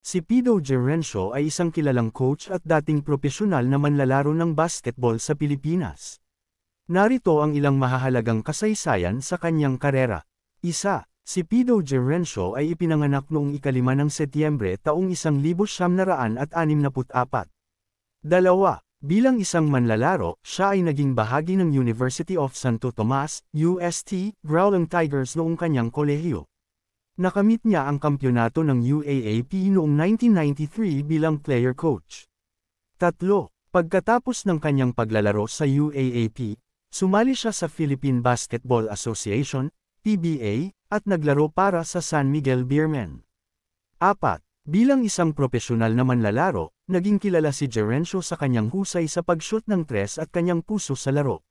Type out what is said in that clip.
Si Pido Gerencio ay isang kilalang coach at dating propesyonal na manlalaro ng basketball sa Pilipinas. Narito ang ilang mahahalagang kasaysayan sa kanyang karera. Isa, si Pido Gerencio ay ipinanganak noong ikalima ng Setyembre taong 1964. Dalawa, bilang isang manlalaro, siya ay naging bahagi ng University of Santo Tomas, UST, Growling Tigers noong kanyang kolehiyo. Nakamit niya ang kampyonato ng UAAP noong 1993 bilang player coach. Tatlo, pagkatapos ng kanyang paglalaro sa UAAP, sumali siya sa Philippine Basketball Association, PBA, at naglaro para sa San Miguel Beermen. Apat, bilang isang profesional na manlalaro, naging kilala si Gerencio sa kanyang husay sa pag-shoot ng tres at kanyang puso sa laro.